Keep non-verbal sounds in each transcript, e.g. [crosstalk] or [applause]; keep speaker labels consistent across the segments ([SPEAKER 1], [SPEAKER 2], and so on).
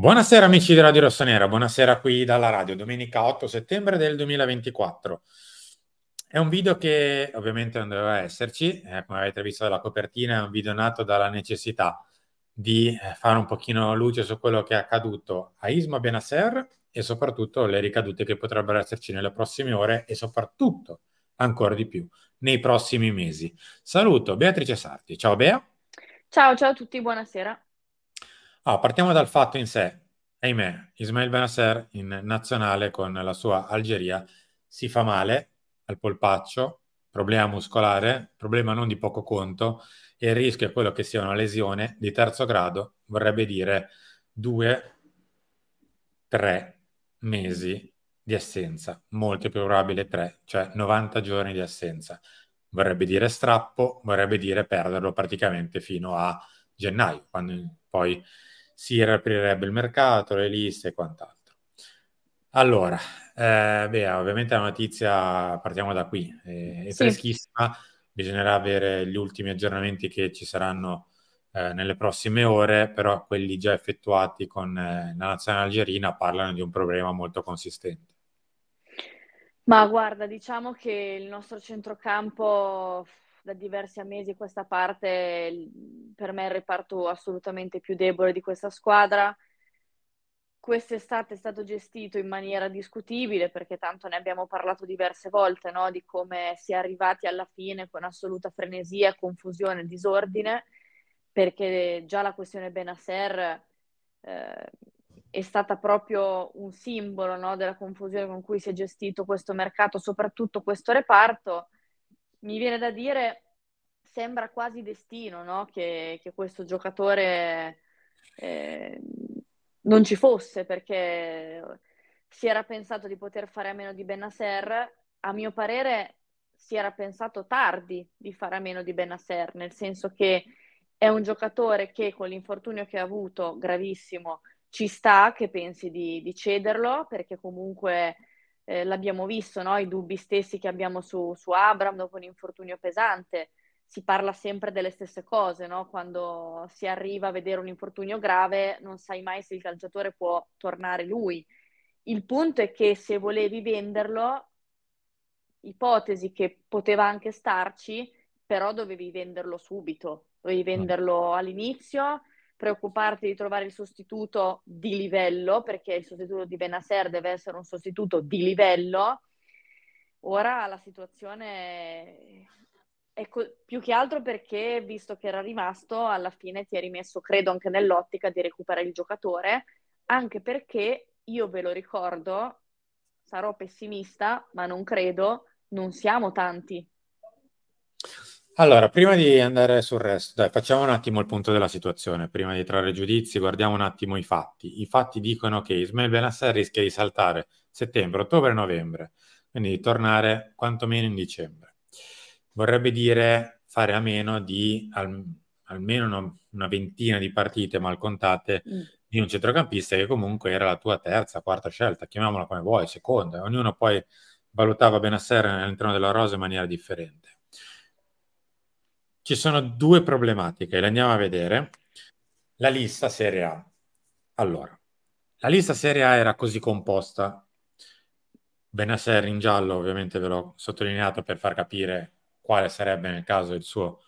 [SPEAKER 1] Buonasera amici di Radio Rossonera, buonasera qui dalla radio, domenica 8 settembre del 2024. È un video che ovviamente non doveva esserci, eh, come avete visto dalla copertina è un video nato dalla necessità di eh, fare un pochino luce su quello che è accaduto a Isma Benasser e soprattutto le ricadute che potrebbero esserci nelle prossime ore e soprattutto ancora di più nei prossimi mesi. Saluto Beatrice Sarti, ciao Bea.
[SPEAKER 2] Ciao, ciao a tutti, buonasera.
[SPEAKER 1] Ah, partiamo dal fatto in sé. Ahimè, Ismail Benasser in nazionale con la sua Algeria si fa male al polpaccio, problema muscolare, problema non di poco conto, e il rischio è quello che sia una lesione di terzo grado, vorrebbe dire due, tre mesi di assenza, molto più probabile tre, cioè 90 giorni di assenza. Vorrebbe dire strappo, vorrebbe dire perderlo praticamente fino a gennaio, quando poi si riaprirebbe il mercato, le liste e quant'altro. Allora, eh, beh, ovviamente la notizia, partiamo da qui, è, è sì. freschissima, bisognerà avere gli ultimi aggiornamenti che ci saranno eh, nelle prossime ore, però quelli già effettuati con eh, la nazionale algerina parlano di un problema molto consistente.
[SPEAKER 2] Ma guarda, diciamo che il nostro centrocampo da diversi mesi questa parte per me è il reparto assolutamente più debole di questa squadra. Quest'estate è stato gestito in maniera discutibile perché tanto ne abbiamo parlato diverse volte, no? di come si è arrivati alla fine con assoluta frenesia, confusione, disordine, perché già la questione Benasser eh, è stata proprio un simbolo no? della confusione con cui si è gestito questo mercato, soprattutto questo reparto mi viene da dire, sembra quasi destino no? che, che, questo giocatore eh, non ci fosse perché si era pensato di poter fare a meno di Benasser. A mio parere si era pensato tardi di fare a meno di Benasser, nel senso che è un giocatore che con l'infortunio che ha avuto, gravissimo, ci sta che pensi di, di cederlo perché comunque eh, l'abbiamo visto, no? i dubbi stessi che abbiamo su, su, Abram dopo un infortunio pesante. Si parla sempre delle stesse cose, no? quando si arriva a vedere un infortunio grave non sai mai se il calciatore può tornare lui. Il punto è che se volevi venderlo, ipotesi che poteva anche starci, però dovevi venderlo subito, dovevi mm. venderlo all'inizio preoccuparti di trovare il sostituto di livello, perché il sostituto di Benasser deve essere un sostituto di livello. Ora la situazione è co- più che altro perché, visto che era rimasto, alla fine ti è rimesso, credo, anche nell'ottica di recuperare il giocatore, anche perché io ve lo ricordo, sarò pessimista, ma non credo, non siamo tanti
[SPEAKER 1] allora, prima di andare sul resto, dai, facciamo un attimo il punto della situazione, prima di trarre giudizi, guardiamo un attimo i fatti. I fatti dicono che Ismail Benassar rischia di saltare settembre, ottobre, novembre, quindi di tornare quantomeno in dicembre. Vorrebbe dire fare a meno di al, almeno una, una, ventina di partite mal contate mm. di un centrocampista che comunque era la tua terza, quarta scelta, chiamiamola come vuoi, seconda, ognuno poi valutava Benassar all'interno della rosa in maniera differente ci sono due problematiche, le andiamo a vedere. La lista Serie A. Allora, la lista Serie A era così composta. Benasser in giallo, ovviamente ve l'ho sottolineato per far capire quale sarebbe nel caso il suo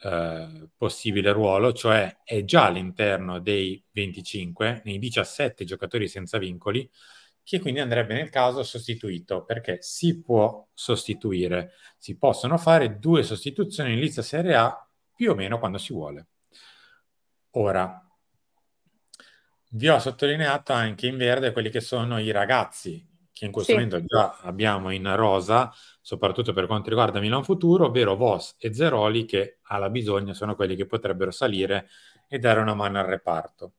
[SPEAKER 1] eh, possibile ruolo, cioè è già all'interno dei 25, nei 17 giocatori senza vincoli, che quindi andrebbe nel caso sostituito perché si può sostituire, si possono fare due sostituzioni in lista serie A più o meno quando si vuole. Ora, vi ho sottolineato anche in verde quelli che sono i ragazzi che in questo sì. momento già abbiamo in rosa, soprattutto per quanto riguarda Milan Futuro, ovvero Vos e Zeroli che alla bisogna sono quelli che potrebbero salire e dare una mano al reparto.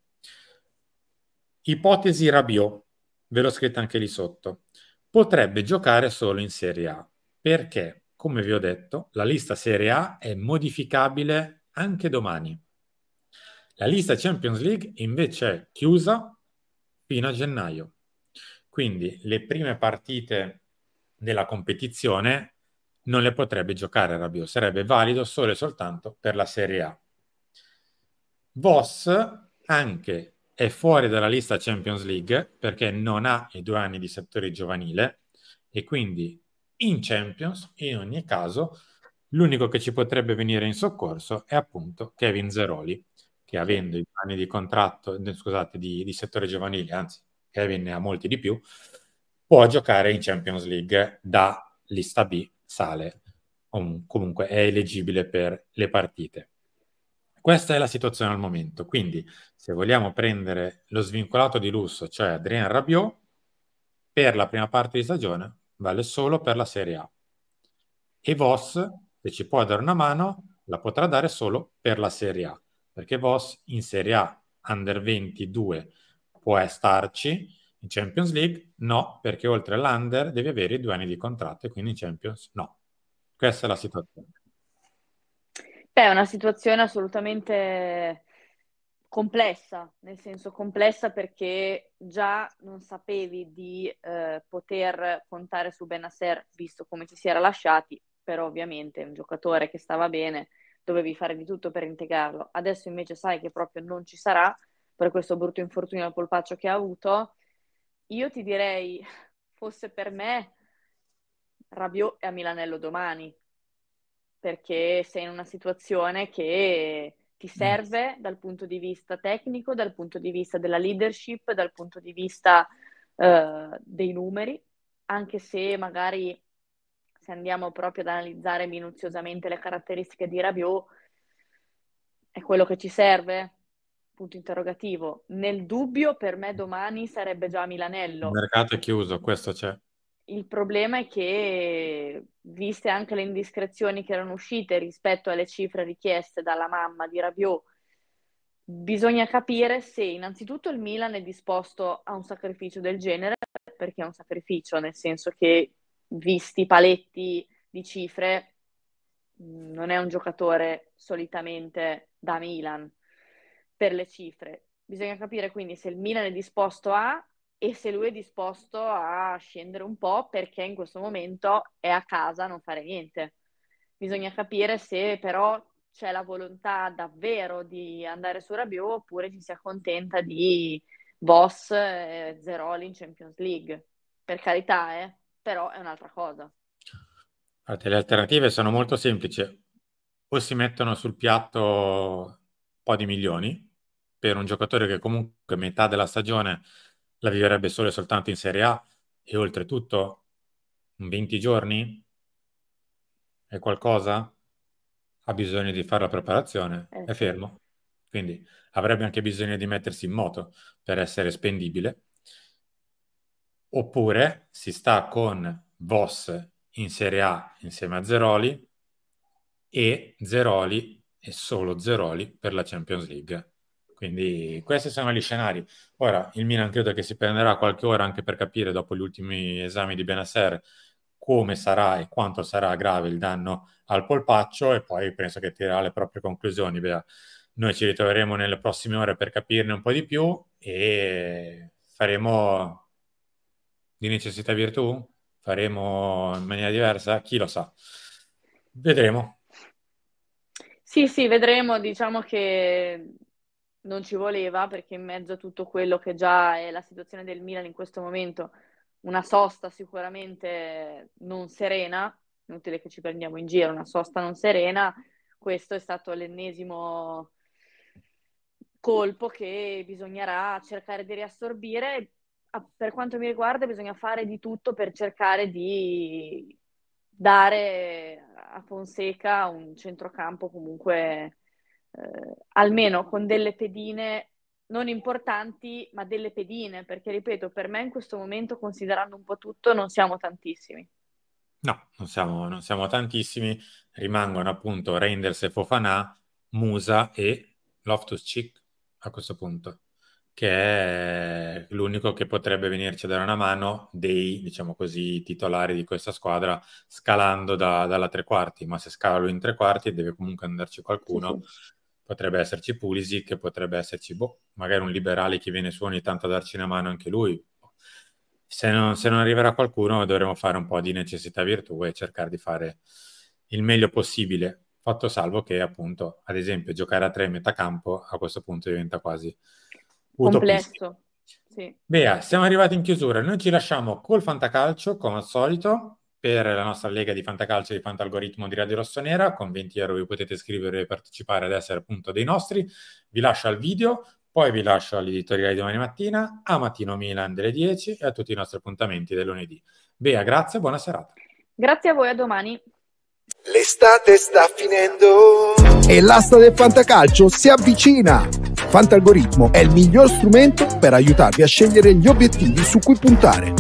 [SPEAKER 1] Ipotesi Rabiot ve l'ho scritta anche lì sotto, potrebbe giocare solo in Serie A, perché, come vi ho detto, la lista Serie A è modificabile anche domani. La lista Champions League invece è chiusa fino a gennaio. Quindi le prime partite della competizione non le potrebbe giocare Rabio, sarebbe valido solo e soltanto per la Serie A. Voss anche è fuori dalla lista Champions League perché non ha i due anni di settore giovanile e quindi in Champions, in ogni caso, l'unico che ci potrebbe venire in soccorso è appunto Kevin Zeroli, che avendo i due anni di contratto, eh, scusate, di, di settore giovanile, anzi Kevin ne ha molti di più, può giocare in Champions League da lista B, sale, comunque è elegibile per le partite. Questa è la situazione al momento. Quindi, se vogliamo prendere lo svincolato di lusso, cioè Adrien Rabiot, per la prima parte di stagione vale solo per la Serie A. E Voss, se ci può dare una mano, la potrà dare solo per la Serie A, perché Voss in Serie A Under 22 può starci, in Champions League no, perché oltre all'Under devi avere i due anni di contratto e quindi in Champions no. Questa è la situazione.
[SPEAKER 2] Beh, è una situazione assolutamente complessa, nel senso complessa perché già non sapevi di eh, poter contare su Benasser visto come ci si era lasciati, però ovviamente un giocatore che stava bene dovevi fare di tutto per integrarlo. Adesso invece sai che proprio non ci sarà per questo brutto infortunio al polpaccio che ha avuto. Io ti direi, [laughs] fosse per me, Rabiot è a Milanello domani, perché sei in una situazione che ti mm. serve dal punto di vista tecnico, dal punto di vista della leadership, dal punto di vista uh, dei numeri, anche se magari se andiamo proprio ad analizzare minuziosamente le caratteristiche di Rabiot, è quello che ci serve? Punto interrogativo. Nel dubbio, per me domani sarebbe già Milanello. Il
[SPEAKER 1] mercato è chiuso, questo c'è
[SPEAKER 2] il problema è che, viste anche le indiscrezioni che erano uscite rispetto alle cifre richieste dalla mamma di Rabiot, bisogna capire se innanzitutto il Milan è disposto a un sacrificio del genere, perché è un sacrificio, nel senso che, visti i paletti di cifre, non è un giocatore solitamente da Milan per le cifre. Bisogna capire quindi se il Milan è disposto a e se lui è disposto a scendere un po' perché in questo momento è a casa a non fare niente. Bisogna capire se però c'è la volontà davvero di andare su Rabiot oppure ci si accontenta di Boss e Zeroli in Champions League. Per carità, eh? però è un'altra cosa.
[SPEAKER 1] Guardate, le alternative sono molto semplici. O si mettono sul piatto un po' di milioni per un giocatore che comunque metà della stagione la viverebbe solo e soltanto in Serie A e oltretutto 20 giorni è qualcosa? Ha bisogno di fare la preparazione, eh è fermo, quindi avrebbe anche bisogno di mettersi in moto per essere spendibile. Oppure si sta con Voss in Serie A insieme a Zeroli e Zeroli e solo Zeroli per la Champions League quindi questi sono gli scenari. Ora, il Milan credo che si prenderà qualche ora anche per capire, dopo gli ultimi esami di Benasser, come sarà e quanto sarà grave il danno al polpaccio e poi penso che tirerà le proprie conclusioni. Beh, noi ci ritroveremo nelle prossime ore per capirne un po' di più e faremo di necessità virtù? Faremo in maniera diversa? Chi lo sa? Vedremo.
[SPEAKER 2] Sì, sì, vedremo. Diciamo che non ci voleva perché in mezzo a tutto quello che già è la situazione del Milan in questo momento, una sosta sicuramente non serena, inutile che ci prendiamo in giro, una sosta non serena, questo è stato l'ennesimo colpo che bisognerà cercare di riassorbire. Per quanto mi riguarda bisogna fare di tutto per cercare di dare a Fonseca un centrocampo comunque eh, almeno con delle pedine non importanti, ma delle pedine, perché ripeto, per me in questo momento, considerando un po' tutto, non siamo tantissimi.
[SPEAKER 1] No, non siamo, non siamo tantissimi, rimangono appunto Reinders e Fofana, Musa e Loftus Chick a questo punto, che è l'unico che potrebbe venirci a dare una mano dei, diciamo così, titolari di questa squadra scalando da, dalla tre quarti, ma se scala lui in tre quarti deve comunque andarci qualcuno. Sì, sì potrebbe esserci Pulisic, potrebbe esserci boh, magari un liberale che viene su ogni tanto a darci una mano anche lui. Se non, se non arriverà qualcuno dovremo fare un po' di necessità virtù e cercare di fare il meglio possibile, fatto salvo che appunto, ad esempio, giocare a tre in campo a questo punto diventa quasi complesso. Sì. Bea, siamo arrivati in chiusura, noi ci lasciamo col fantacalcio come al solito per la nostra lega di Fantacalcio e di Fantalgoritmo di Radio Rossonera. Con 20 euro vi potete iscrivere e partecipare ad essere appunto dei nostri. Vi lascio al video, poi vi lascio all'editoriale di domani mattina, a Mattino Milan delle 10 e a tutti i nostri appuntamenti del lunedì. Bea, grazie, buona serata.
[SPEAKER 2] Grazie a voi, a domani. L'estate sta finendo. E l'asta
[SPEAKER 1] del fantacalcio si avvicina. Fantalgoritmo è il miglior strumento per aiutarvi a scegliere gli obiettivi su cui puntare.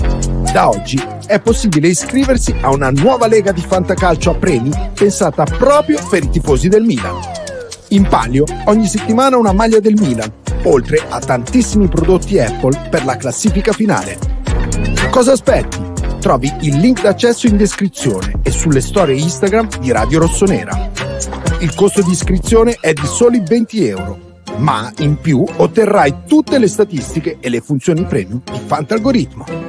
[SPEAKER 1] Da oggi è possibile iscriversi a una nuova lega di fantacalcio a premi pensata proprio per i tifosi del Milan. In palio ogni settimana una maglia del Milan, oltre a tantissimi prodotti Apple per la classifica finale. Cosa aspetti? Trovi il link d'accesso in descrizione e sulle storie Instagram di Radio Rossonera. Il costo di iscrizione è di soli 20 euro, ma in più otterrai tutte le statistiche e le
[SPEAKER 2] funzioni premium di Fantalgoritmo.